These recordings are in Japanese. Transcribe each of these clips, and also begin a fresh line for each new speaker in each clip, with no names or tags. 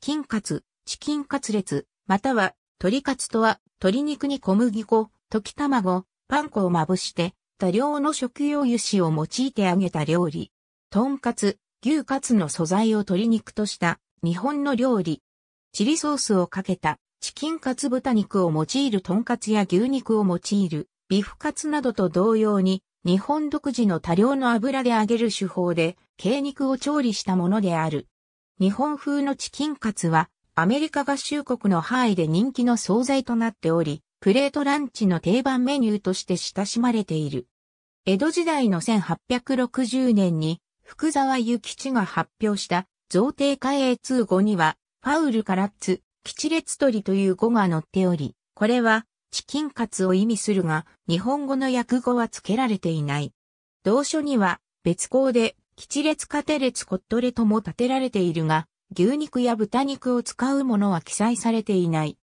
チキンカツ、チキンカツ列、または鶏カツとは鶏肉に小麦粉、溶き卵、パン粉をまぶして多量の食用油脂を用いて揚げた料理。トンカツ、牛カツの素材を鶏肉とした日本の料理。チリソースをかけたチキンカツ豚肉を用いるトンカツや牛肉を用いるビフカツなどと同様に日本独自の多量の油で揚げる手法で、鶏肉を調理したものである。日本風のチキンカツは、アメリカ合衆国の範囲で人気の惣菜となっており、プレートランチの定番メニューとして親しまれている。江戸時代の1860年に、福沢諭吉が発表した、贈呈会英通語には、ファウルカラッツ、吉列鳥という語が載っており、これは、チキンカツを意味するが、日本語の訳語は付けられていない。同書には、別項で、吉列家テレツコットレとも建てられているが、牛肉や豚肉を使うものは記載されていない。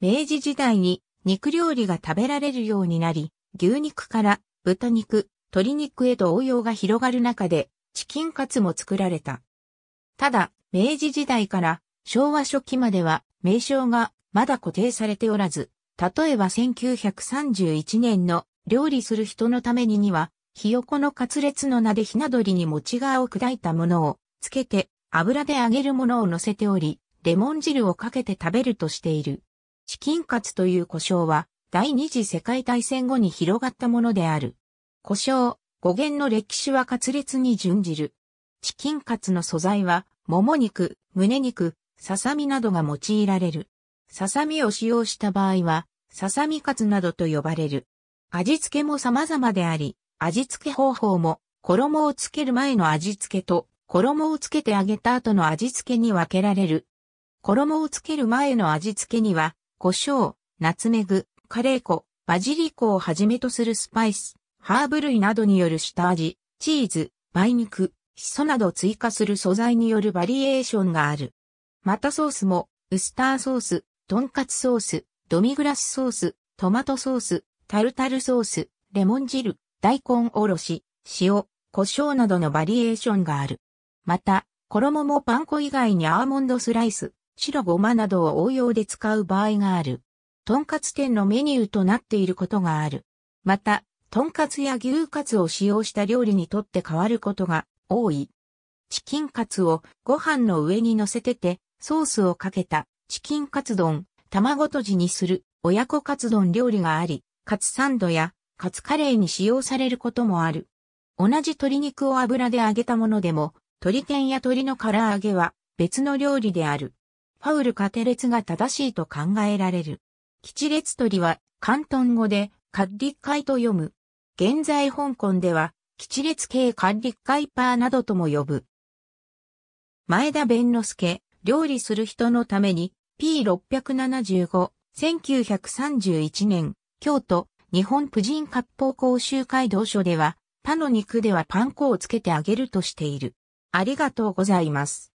明治時代に肉料理が食べられるようになり、牛肉から豚肉、鶏肉へと応用が広がる中で、チキンカツも作られた。ただ、明治時代から昭和初期までは名称がまだ固定されておらず、例えば1931年の料理する人のためにには、ひよこのカツレツの名でひな鳥に餅皮を砕いたものを、つけて、油で揚げるものを乗せており、レモン汁をかけて食べるとしている。チキンカツという胡椒は、第二次世界大戦後に広がったものである。胡椒、語源の歴史はカツレツに準じる。チキンカツの素材は、もも肉、胸肉、ささみなどが用いられる。ささみを使用した場合は、ささみカツなどと呼ばれる。味付けも様々であり、味付け方法も、衣をつける前の味付けと、衣をつけて揚げた後の味付けに分けられる。衣をつける前の味付けには、胡椒、ナツメグ、カレー粉、バジリコをはじめとするスパイス、ハーブ類などによる下味、チーズ、梅肉、シソなど追加する素材によるバリエーションがある。またソースも、ウスターソース、トンカツソース、ドミグラスソース、トマトソース、タルタルソース、レモン汁、大根おろし、塩、胡椒などのバリエーションがある。また、衣もパン粉以外にアーモンドスライス、白ごまなどを応用で使う場合がある。とんかつ店のメニューとなっていることがある。また、とんかつや牛カツを使用した料理にとって変わることが多い。チキンカツをご飯の上に乗せてて、ソースをかけたチキンカツ丼、卵とじにする親子カツ丼料理があり、カツサンドやカツカレーに使用されることもある。同じ鶏肉を油で揚げたものでも、鶏天や鶏の唐揚げは別の料理である。ファウルカテレツが正しいと考えられる。吉列鶏は関東語でカッリッカイと読む。現在香港では吉列系カッリッカイパーなどとも呼ぶ。前田弁之助、料理する人のために P675、1931年、京都、日本婦人割烹講習会同書では、他の肉ではパン粉をつけてあげるとしている。ありがとうございます。